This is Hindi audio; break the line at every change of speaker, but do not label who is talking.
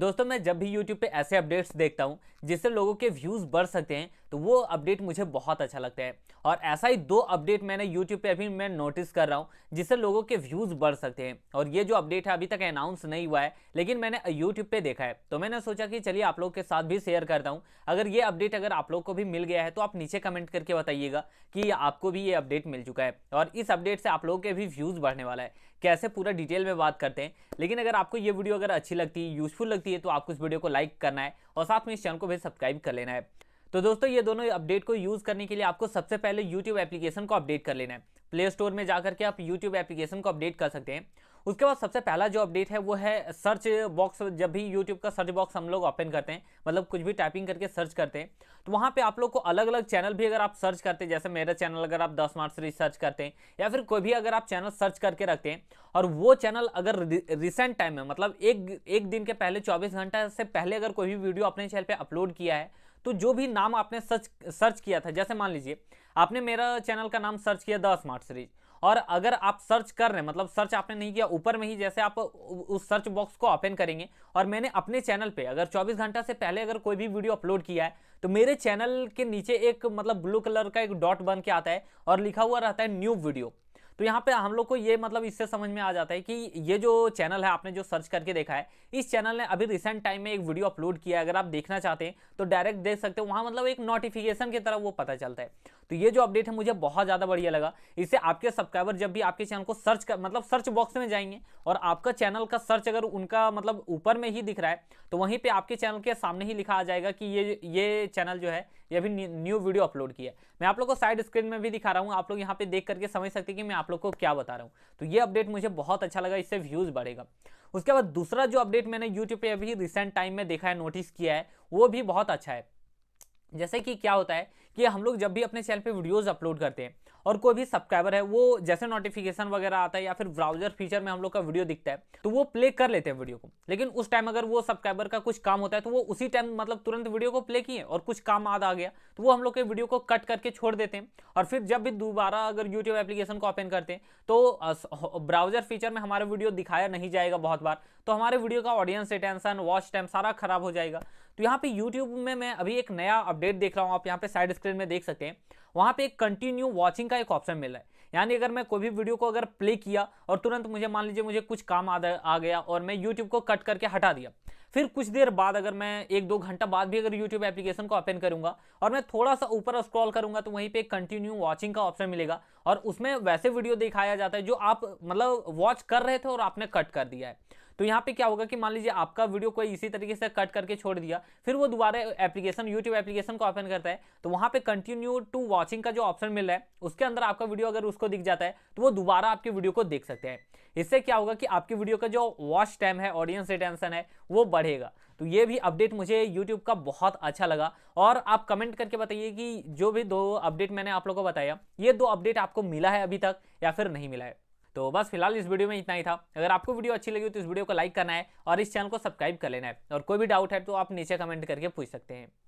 दोस्तों मैं जब भी यूट्यूब पे ऐसे अपडेट्स देखता हूँ जिससे लोगों के व्यूज़ बढ़ सकते हैं तो वो अपडेट मुझे बहुत अच्छा लगता है और ऐसा ही दो अपडेट मैंने यूट्यूब पर अभी मैं नोटिस कर रहा हूँ जिससे लोगों के व्यूज़ बढ़ सकते हैं और ये जो अपडेट है अभी तक अनाउंस नहीं हुआ है लेकिन मैंने यूट्यूब पर देखा है तो मैंने सोचा कि चलिए आप लोग के साथ भी शेयर करता हूँ अगर ये अपडेट अगर आप लोग को भी मिल गया है तो आप नीचे कमेंट करके बताइएगा कि आपको भी ये अपडेट मिल चुका है और इस अपडेट से आप लोगों के भी व्यूज़ बढ़ने वाला है कैसे पूरा डिटेल में बात करते हैं लेकिन अगर आपको ये वीडियो अगर अच्छी लगती है यूजफुल लगती है तो आपको इस वीडियो को लाइक करना है और साथ में इस चैनल को भी सब्सक्राइब कर लेना है तो दोस्तों ये दोनों अपडेट को यूज़ करने के लिए आपको सबसे पहले यूट्यूब एप्लीकेशन को अपडेट कर लेना है प्ले स्टोर में जाकर के आप यूट्यूब एप्लीकेशन को अपडेट कर सकते हैं उसके बाद सबसे पहला जो अपडेट है वो है सर्च बॉक्स जब भी यूट्यूब का सर्च बॉक्स हम लोग ओपन करते हैं मतलब कुछ भी टाइपिंग करके सर्च करते हैं तो वहाँ पे आप लोग को अलग अलग चैनल भी अगर आप सर्च करते हैं जैसे मेरा चैनल अगर आप दस मार्च से सर्च करते हैं या फिर कोई भी अगर आप चैनल सर्च करके रखते हैं और वो चैनल अगर रिसेंट टाइम में मतलब एक एक दिन के पहले चौबीस घंटा से पहले अगर कोई भी वीडियो अपने चैनल पर अपलोड किया है तो जो भी नाम आपने सर्च सर्च किया था जैसे मान लीजिए आपने मेरा चैनल का नाम सर्च किया द स्मार्ट सीरीज और अगर आप सर्च कर रहे हैं मतलब सर्च आपने नहीं किया ऊपर में ही जैसे आप उस सर्च बॉक्स को ओपन करेंगे और मैंने अपने चैनल पे अगर 24 घंटा से पहले अगर कोई भी वीडियो अपलोड किया है तो मेरे चैनल के नीचे एक मतलब ब्लू कलर का एक डॉट बन के आता है और लिखा हुआ रहता है न्यू वीडियो तो यहाँ पे हम लोग को ये मतलब इससे समझ में आ जाता है कि ये जो चैनल है आपने जो सर्च करके देखा है इस चैनल ने अभी रिसेंट टाइम में एक वीडियो अपलोड किया है अगर आप देखना चाहते हैं तो डायरेक्ट देख सकते हो वहाँ मतलब एक नोटिफिकेशन की तरह वो पता चलता है तो ये जो अपडेट है मुझे बहुत ज़्यादा बढ़िया लगा इससे आपके सब्सक्राइबर जब भी आपके चैनल को सर्च कर मतलब सर्च बॉक्स में जाएंगे और आपका चैनल का सर्च अगर उनका मतलब ऊपर में ही दिख रहा है तो वहीं पर आपके चैनल के सामने ही लिखा आ जाएगा कि ये ये चैनल जो है ये अभी न्यू वीडियो अपलोड किया है मैं आप लोग को साइड स्क्रीन में भी दिखा रहा हूँ आप लोग यहाँ पे देख करके समझ सकते हैं कि मैं आप लोग को क्या बता रहा हूँ तो ये अपडेट मुझे बहुत अच्छा लगा इससे व्यूज़ बढ़ेगा उसके बाद दूसरा जो अपडेट मैंने यूट्यूब पे अभी रिसेंट टाइम में देखा है नोटिस किया है वो भी बहुत अच्छा है जैसे कि क्या होता है कि हम लोग जब भी अपने चैनल पे वीडियोस अपलोड करते हैं और कोई भी सब्सक्राइबर है वो जैसे नोटिफिकेशन वगैरह आता है या फिर ब्राउजर फीचर में हम लोग का वीडियो दिखता है तो वो प्ले कर लेते हैं वीडियो को लेकिन उस टाइम अगर वो सब्सक्राइबर का कुछ काम होता है तो वो उसी टाइम मतलब तुरंत वीडियो को प्ले किए और कुछ काम आद आ गया तो वो हम लोग के वीडियो को कट करके छोड़ देते हैं और फिर जब भी दोबारा अगर यूट्यूब एप्लीकेशन को ओपन करते हैं तो ब्राउजर फीचर में हमारा वीडियो दिखाया नहीं जाएगा बहुत बार तो हमारे वीडियो का ऑडियंस रिटेंशन वॉच टाइम सारा खराब हो जाएगा तो यहाँ पे यूट्यूब में मैं अभी एक नया अपडेट देख रहा हूँ आप यहाँ पे साइड स्क्रीन स्क्रीन में देख सकते हैं वहाँ पे एक कंटिन्यू वॉचिंग का एक ऑप्शन मिल रहा है यानी अगर मैं कोई भी वीडियो को अगर प्ले किया और तुरंत मुझे मान लीजिए मुझे कुछ काम आ गया और मैं यूट्यूब को कट करके हटा दिया फिर कुछ देर बाद अगर मैं एक दो घंटा बाद भी अगर यूट्यूब एप्लीकेशन को ओपन करूंगा और मैं थोड़ा सा ऊपर स्क्रॉल करूंगा तो वहीं पे कंटिन्यू वॉचिंग का ऑप्शन मिलेगा और उसमें वैसे वीडियो दिखाया जाता है जो आप मतलब वॉच कर रहे थे और आपने कट कर दिया है तो यहाँ पे क्या होगा कि मान लीजिए आपका वीडियो कोई इसी तरीके से कट करके छोड़ दिया फिर वो दोबारा एप्लीकेशन यूट्यूब एप्लीकेशन को ओपन करता है तो वहाँ पे कंटिन्यू टू वॉचिंग का जो ऑप्शन मिल रहा है उसके अंदर आपका वीडियो अगर उसको दिख जाता है तो वो दोबारा आपकी वीडियो को देख सकते हैं इससे क्या होगा कि आपकी वीडियो का जो वॉच टाइम है ऑडियंस रिटेंशन है वो बढ़ेगा तो ये भी अपडेट मुझे यूट्यूब का बहुत अच्छा लगा और आप कमेंट करके बताइए कि जो भी दो अपडेट मैंने आप लोग को बताया ये दो अपडेट आपको मिला है अभी तक या फिर नहीं मिला है तो बस फिलहाल इस वीडियो में इतना ही था अगर आपको वीडियो अच्छी लगी तो इस वीडियो को लाइक करना है और इस चैनल को सब्सक्राइब कर लेना है और कोई भी डाउट है तो आप नीचे कमेंट करके पूछ सकते हैं